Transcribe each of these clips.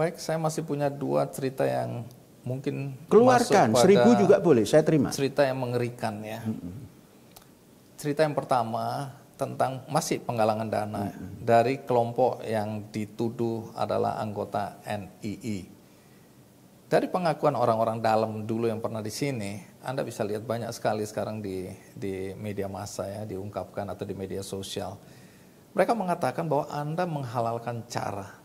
Baik, saya masih punya dua cerita yang mungkin keluarkan seribu juga boleh, saya terima. Cerita yang mengerikan ya. Mm -hmm. Cerita yang pertama tentang masih penggalangan dana mm -hmm. dari kelompok yang dituduh adalah anggota NII. Dari pengakuan orang-orang dalam dulu yang pernah di sini, Anda bisa lihat banyak sekali sekarang di di media massa ya diungkapkan atau di media sosial. Mereka mengatakan bahwa Anda menghalalkan cara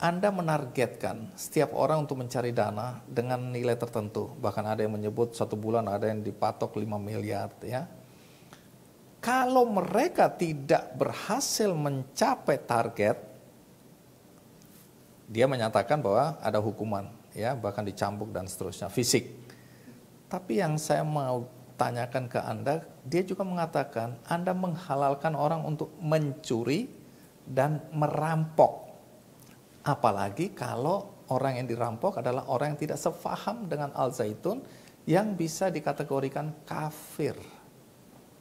anda menargetkan setiap orang untuk mencari dana dengan nilai tertentu, bahkan ada yang menyebut satu bulan ada yang dipatok 5 miliar ya. Kalau mereka tidak berhasil mencapai target, dia menyatakan bahwa ada hukuman ya, bahkan dicambuk dan seterusnya fisik. Tapi yang saya mau tanyakan ke Anda, dia juga mengatakan Anda menghalalkan orang untuk mencuri dan merampok Apalagi kalau orang yang dirampok adalah orang yang tidak sefaham dengan Al-Zaitun yang bisa dikategorikan kafir.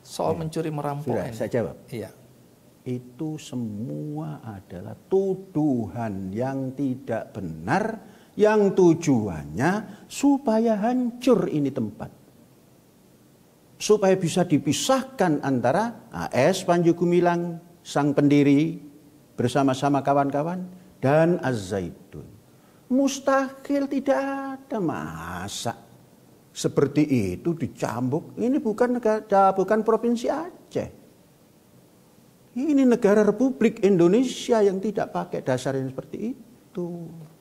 Soal ya. mencuri merampok. Sudah, saya jawab. Iya. Itu semua adalah tuduhan yang tidak benar yang tujuannya supaya hancur ini tempat. Supaya bisa dipisahkan antara AS Panji Gumilang, sang pendiri, bersama-sama kawan-kawan, dan az-zaitun. Mustahil tidak ada masa seperti itu dicambuk. Ini bukan negara, bukan provinsi Aceh. Ini negara Republik Indonesia yang tidak pakai dasar yang seperti itu.